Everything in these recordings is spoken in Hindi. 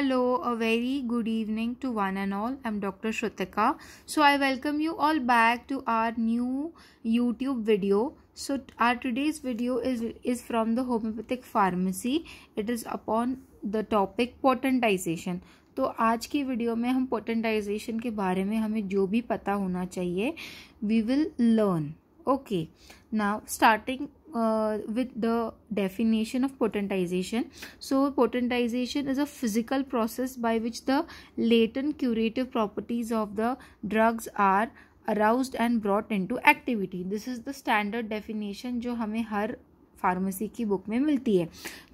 Hello, a very good evening to one and all. I'm Dr. Shrutika. So, I welcome you all back to our new YouTube video. So, our today's video is, is from the homeopathic pharmacy. It is upon the topic potentization. तो आज की वीडियो में हम पोटेंटाइजेशन के बारे में हमें जो भी पता होना चाहिए we will learn okay now starting uh, with the definition of potentization so potentization is a physical process by which the latent curative properties of the drugs are aroused and brought into activity this is the standard definition jo hame har pharmacy की बुक में मिलती है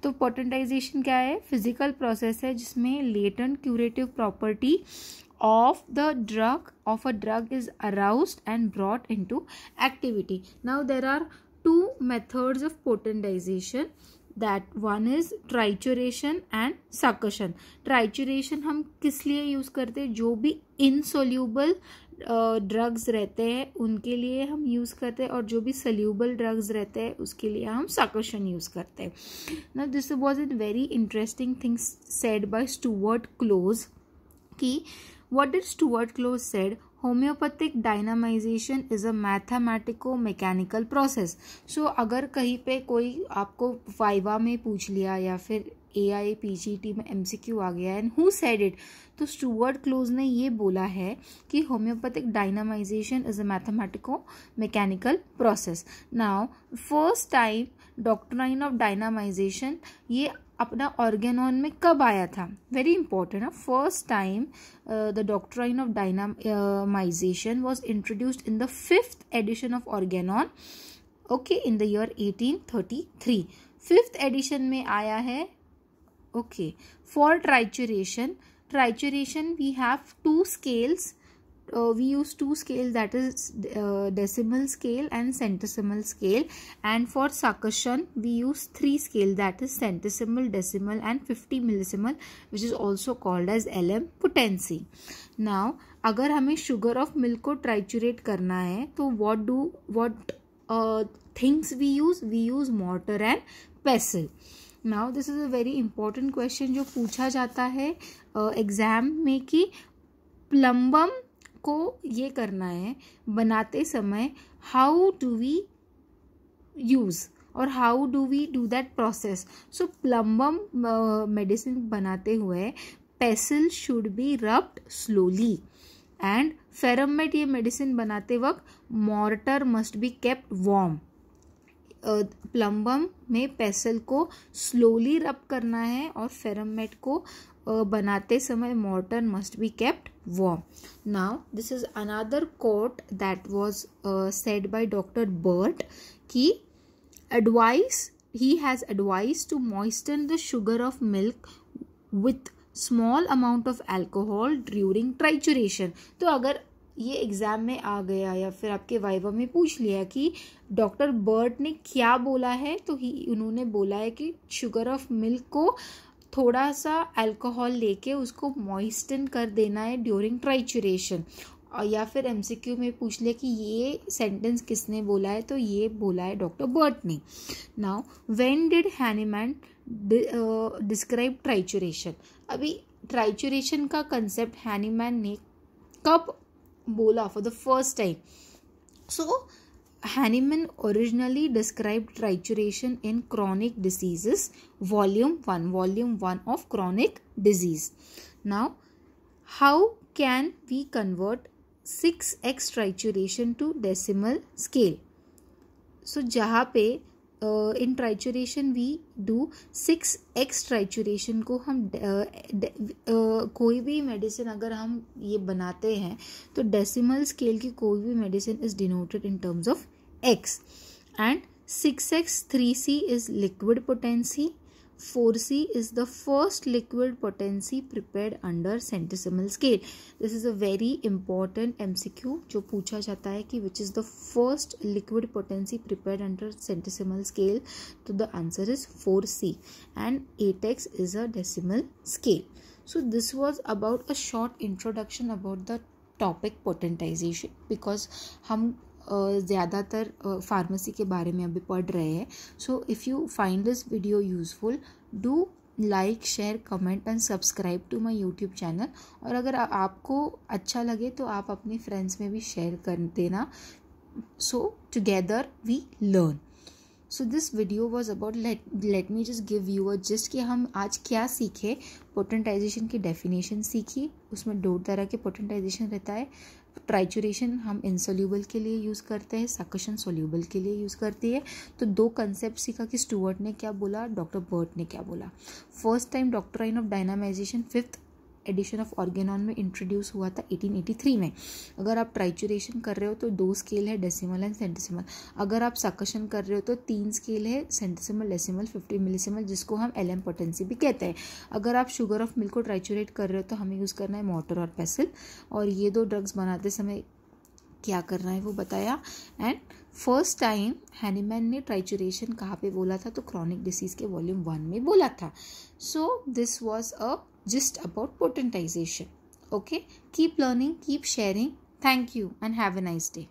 तो पोटेंटाइजेशन क्या है फिजिकल प्रोसेस है जिसमें latent curative property of the drug of a drug is aroused and brought into activity now there are two methods of potentization that one is trituration and succussion trituration हम किस लिए यूज़ करते हैं जो भी इनसोल्यूबल ड्रग्स uh, रहते हैं उनके लिए हम यूज़ करते हैं और जो भी सल्यूबल ड्रग्स रहते हैं उसके लिए हम सक्शन यूज़ करते हैं ना this was in very interesting things said by Stuart Close कि what did stuart Close said homeopathic dynamization is a mathematico mechanical process so अगर कहीं पे कोई आपको फाइवा में पूछ लिया या फिर A I P G T में एम सी क्यू आ गया एंड हु सेड इट तो स्टूवर्ट क्लोज ने ये बोला है कि homeopathic dynamization is a mathematico mechanical process now first time doctrine of dynamization ये अपना ऑर्गेनॉन में कब आया था वेरी इंपॉर्टेंट है first time the doctrine of dynamization was introduced in the fifth edition of Organon okay in the year 1833 fifth edition में आया है okay for trituration trituration we have two scales uh, we use two scale that is uh, decimal scale and centesimal scale and for succession we use three scale that is centesimal decimal and 50 millisimal which is also called as lm potency now agar hame sugar of milk ko triturate karna hai to what do what uh, things we use we use mortar and pestle now this is a very important question जो पूछा जाता है एग्ज़ाम uh, में कि प्लम्बम को ये करना है बनाते समय हाउ डू वी यूज़ और how do we do that process so plumbum medicine बनाते हुए pestle should be rubbed slowly and ferrum met ये मेडिसिन बनाते वक्त mortar must be kept warm plumbum में पेसल को स्लोली रब करना है और फेरमेट को बनाते समय mortar must be kept warm now this is another quote that was said by doctor Burt कि advice he has advice to moisten the sugar of milk with small amount of alcohol during trituration तो अगर ये एग्जाम में आ गया या फिर आपके वाइवा में पूछ लिया कि डॉक्टर बर्ट ने क्या बोला है तो ही उन्होंने बोला है कि शुगर ऑफ मिल्क को थोड़ा सा अल्कोहल लेके उसको मॉइस्टन कर देना है ड्यूरिंग ट्राइचुरेशन और या फिर एम में पूछ ले कि ये सेंटेंस किसने बोला है तो ये बोला है डॉक्टर बर्ट ने now when did Hahnemann describe trituration अभी ट्राइचुरेशन का कंसेप्ट हैनीमैन ने कब बोला for the first time so Hahnemann originally described trituration in chronic diseases, volume 1, volume 1 of chronic disease. Now, how can we convert 6x trituration to decimal scale? So, जहाँ पे uh, in trituration we do six X trituration को हम कोई भी मेडिसिन अगर हम ये बनाते हैं तो डेसिमल स्केल की कोई भी medicine is denoted in terms of X and six X three C is liquid potency 4C is the first liquid potency prepared under centesimal scale. This is a very important MCQ जो पूछा जाता है कि which is the first liquid potency prepared under centesimal scale. तो the answer is 4C and 8x is a decimal scale. So this was about a short introduction about the topic potentization because हम ज़्यादातर फार्मेसी के बारे में अभी पढ़ रहे हैं so if you find this video useful do like share comment and subscribe to my YouTube channel और अगर आपको अच्छा लगे तो आप अपने फ्रेंड्स में भी शेयर कर देना so together we learn so this video was about let me just give you a just कि हम आज क्या सीखे पोटेंटाइजेशन की डेफिनेशन सीखी उसमें दो तरह के पोटेंटाइजेशन रहता है ट्राइचुरेशन हम इनसोल्यूबल के लिए यूज़ करते हैं सकशन सोल्यूबल के लिए यूज़ करती है तो दो कंसेप्ट सीखा कि स्टूवर्ट ने क्या बोला डॉक्टर बर्ट ने क्या बोला first time doctor of dynamization fifth edition of Organon में इंट्रोड्यूस हुआ था 1883 में अगर आप ट्राइचुरेशन कर रहे हो तो दो स्केल है डेसिमल एंड सेंटिसिमल अगर आप सकशन कर रहे हो तो तीन स्केल है सेंटिसिमल डेसिमल फिफ्टी मिलीसिमल जिसको हम एल एम पोटेंसी भी कहते हैं अगर आप शुगर ऑफ मिल्क को ट्राइचुरेट कर रहे हो तो हमें यूज़ करना है मोटर और पेसिल और ये दो ड्रग्स बनाते समय क्या करना है वो बताया एंड फर्स्ट टाइम हैनीमैन ने ट्राइचुरेशन कहाँ पे बोला था तो क्रॉनिक डिसीज़ के वॉल्यूम वन में बोला था so this was a just about potentization. Okay, keep learning, keep sharing. Thank you, and have a nice day.